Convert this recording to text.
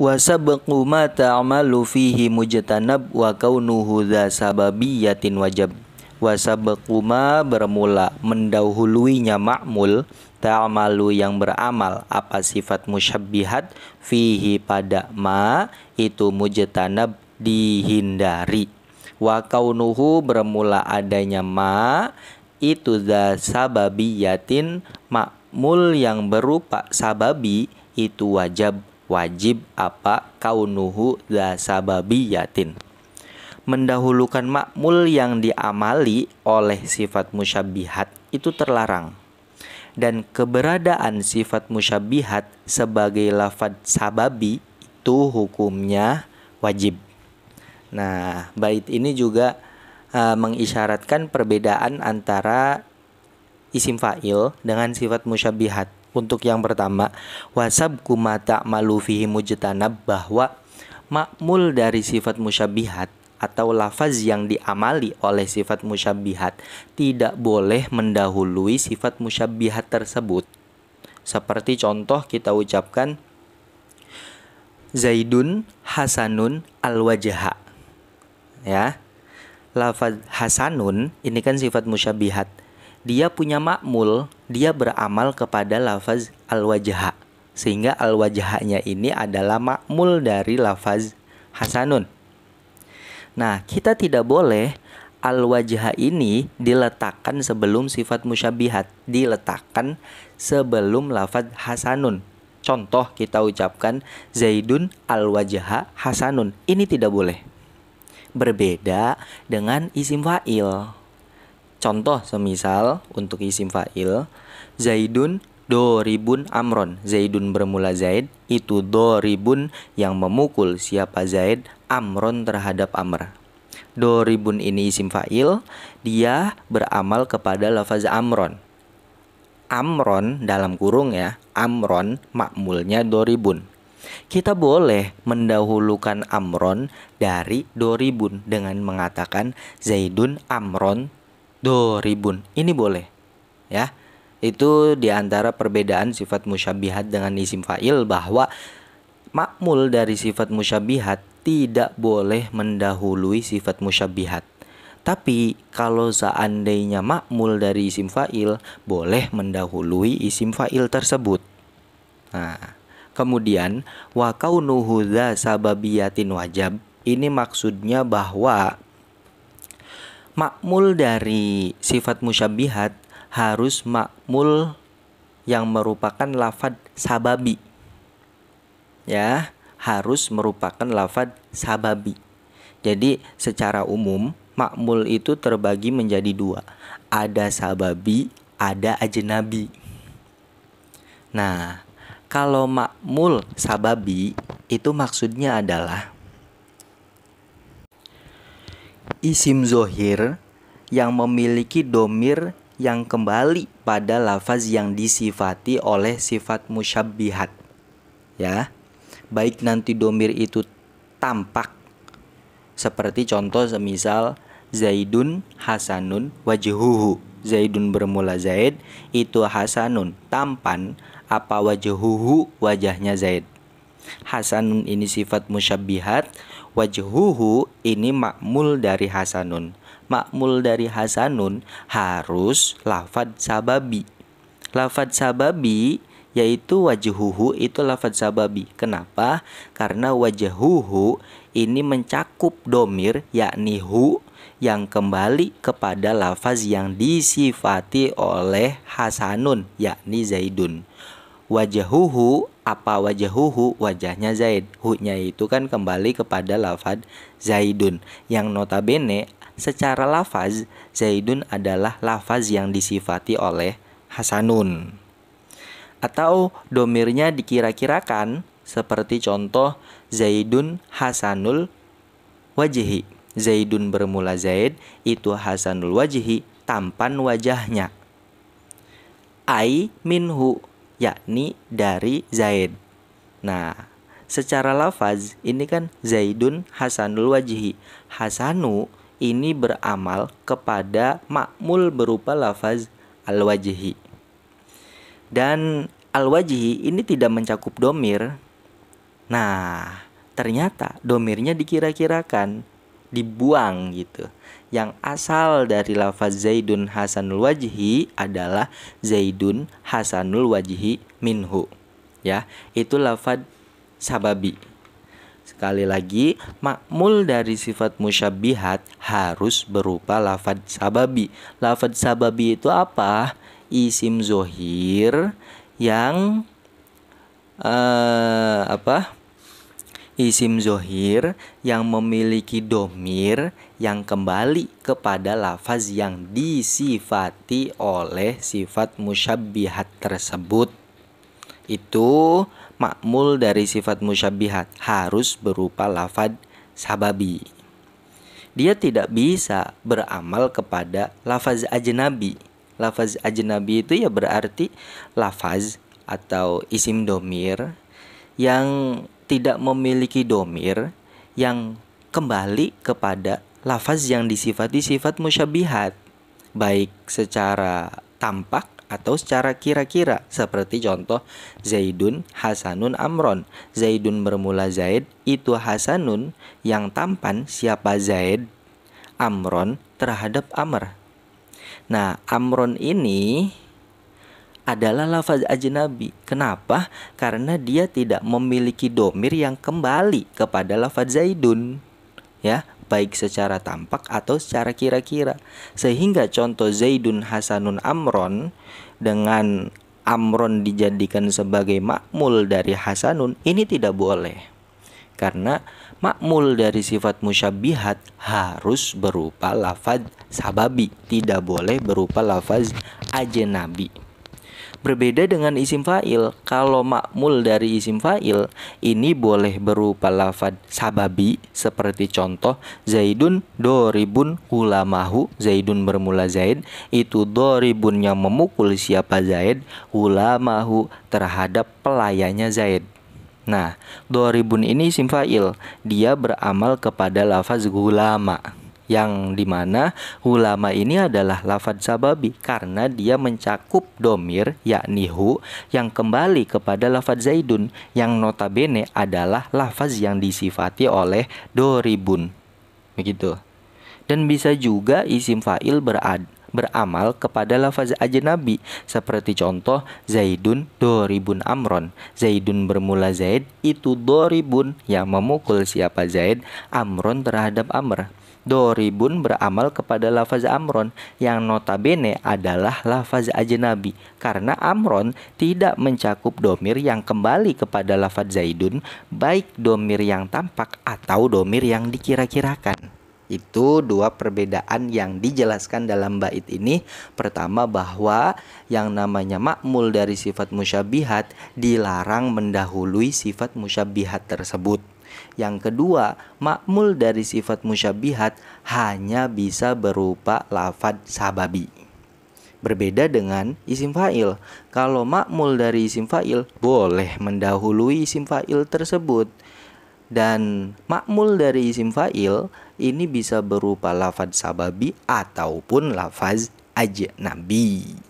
wa sabqu ma ta'malu fihi mujtanab wa kaunuhu dza sababiyatin wajib. wa sabqu ma bermula mendahuluinya ma'mul ta'malu yang beramal apa sifat musyabbihat fihi pada ma itu mujtanab dihindari wa kaunuhu bermula adanya ma itu dza sababiyatin ma'mul yang berupa sababi itu wajib wajib apa kaunuhu yatin mendahulukan makmul yang diamali oleh sifat musyabihat itu terlarang dan keberadaan sifat musyabihat sebagai lafad sababi itu hukumnya wajib nah bait ini juga uh, mengisyaratkan perbedaan antara isim fa'il dengan sifat musyabihat untuk yang pertama, wasab kumata malufihi mujtanab bahwa makmul dari sifat musyabihat atau lafaz yang diamali oleh sifat musyabihat tidak boleh mendahului sifat musyabihat tersebut. Seperti contoh kita ucapkan Zaidun Hasanun al-wajha. Ya. Lafaz Hasanun ini kan sifat musyabihat dia punya makmul, dia beramal kepada lafaz al-wajha. Sehingga al-wajhanya ini adalah makmul dari lafaz hasanun. Nah, kita tidak boleh al-wajha ini diletakkan sebelum sifat musyabihat, diletakkan sebelum lafaz hasanun. Contoh kita ucapkan Zaidun al-wajha hasanun. Ini tidak boleh. Berbeda dengan isim fa'il. Contoh semisal untuk isim fa'il Zaidun doribun amron Zaidun bermula Zaid itu doribun yang memukul siapa Zaid amron terhadap amr Doribun ini isim fa'il Dia beramal kepada lafaz amron Amron dalam kurung ya Amron makmulnya doribun kita boleh mendahulukan Amron dari Doribun dengan mengatakan Zaidun Amron do ribun ini boleh ya itu diantara perbedaan sifat musyabihat dengan isim fa'il bahwa makmul dari sifat musyabihat tidak boleh mendahului sifat musyabihat tapi kalau seandainya makmul dari isim fa'il boleh mendahului isim fa'il tersebut. Nah, kemudian wa kaunuhu sababiyatin wajab ini maksudnya bahwa makmul dari sifat musyabihat harus makmul yang merupakan lafad sababi ya harus merupakan lafad sababi jadi secara umum makmul itu terbagi menjadi dua ada sababi ada ajenabi. nah kalau makmul sababi itu maksudnya adalah isim zohir yang memiliki domir yang kembali pada lafaz yang disifati oleh sifat musyabbihat ya baik nanti domir itu tampak seperti contoh semisal Zaidun Hasanun wajhuhu Zaidun bermula Zaid itu Hasanun tampan apa wajhuhu wajahnya Zaid Hasanun ini sifat musyabbihat wajhuhu ini makmul dari hasanun. Makmul dari hasanun harus lafad sababi. Lafad sababi yaitu wajhuhu itu lafad sababi. Kenapa? Karena wajhuhu ini mencakup domir yakni hu yang kembali kepada lafaz yang disifati oleh hasanun yakni zaidun wajahuhu apa wajahuhu wajahnya Zaid hunya itu kan kembali kepada lafad Zaidun yang notabene secara lafaz Zaidun adalah lafaz yang disifati oleh Hasanun atau domirnya dikira-kirakan seperti contoh Zaidun Hasanul Wajihi Zaidun bermula Zaid itu Hasanul Wajihi tampan wajahnya ai minhu yakni dari Zaid. Nah, secara lafaz ini kan Zaidun Hasanul Wajihi. Hasanu ini beramal kepada makmul berupa lafaz al-wajihi. Dan al-wajihi ini tidak mencakup domir. Nah, ternyata domirnya dikira-kirakan dibuang gitu. Yang asal dari lafaz Zaidun Hasanul Wajhi adalah Zaidun Hasanul Wajhi minhu. Ya, itu lafaz sababi. Sekali lagi, makmul dari sifat musyabihat harus berupa lafaz sababi. lafaz sababi itu apa? Isim zohir yang uh, apa? isim zohir yang memiliki domir yang kembali kepada lafaz yang disifati oleh sifat musyabihat tersebut. Itu makmul dari sifat musyabihat harus berupa lafad sababi. Dia tidak bisa beramal kepada lafaz ajnabi. Lafaz ajnabi itu ya berarti lafaz atau isim domir yang tidak memiliki domir yang kembali kepada lafaz yang disifati sifat musyabihat baik secara tampak atau secara kira-kira seperti contoh Zaidun Hasanun Amron Zaidun bermula Zaid itu Hasanun yang tampan siapa Zaid Amron terhadap Amr nah Amron ini adalah lafaz ajnabi. Kenapa? Karena dia tidak memiliki domir yang kembali kepada lafaz zaidun. Ya, baik secara tampak atau secara kira-kira. Sehingga contoh zaidun hasanun amron dengan amron dijadikan sebagai makmul dari hasanun ini tidak boleh. Karena makmul dari sifat musyabihat harus berupa lafaz sababi, tidak boleh berupa lafaz ajnabi. Berbeda dengan isim fa'il, kalau makmul dari isim fa'il ini boleh berupa lafad sababi seperti contoh Zaidun doribun hulamahu, Zaidun bermula Zaid, itu doribun yang memukul siapa Zaid, hulamahu terhadap pelayannya Zaid. Nah, doribun ini isim fa'il, dia beramal kepada lafaz gulama yang dimana ulama ini adalah lafad sababi karena dia mencakup domir yakni hu yang kembali kepada lafad zaidun yang notabene adalah lafaz yang disifati oleh doribun begitu dan bisa juga isim fa'il berad beramal kepada lafaz ajnabi seperti contoh Zaidun doribun amron Zaidun bermula Zaid itu doribun yang memukul siapa Zaid amron terhadap amr Doribun beramal kepada lafaz amron yang notabene adalah lafaz ajnabi karena amron tidak mencakup domir yang kembali kepada lafaz zaidun baik domir yang tampak atau domir yang dikira-kirakan. Itu dua perbedaan yang dijelaskan dalam bait ini. Pertama bahwa yang namanya makmul dari sifat musyabihat dilarang mendahului sifat musyabihat tersebut. Yang kedua, makmul dari sifat musyabihat hanya bisa berupa lafad sababi. Berbeda dengan isim fa'il. Kalau makmul dari isim fa'il boleh mendahului isim fa'il tersebut. Dan makmul dari isim fa'il ini bisa berupa lafad sababi ataupun lafaz ajnabi.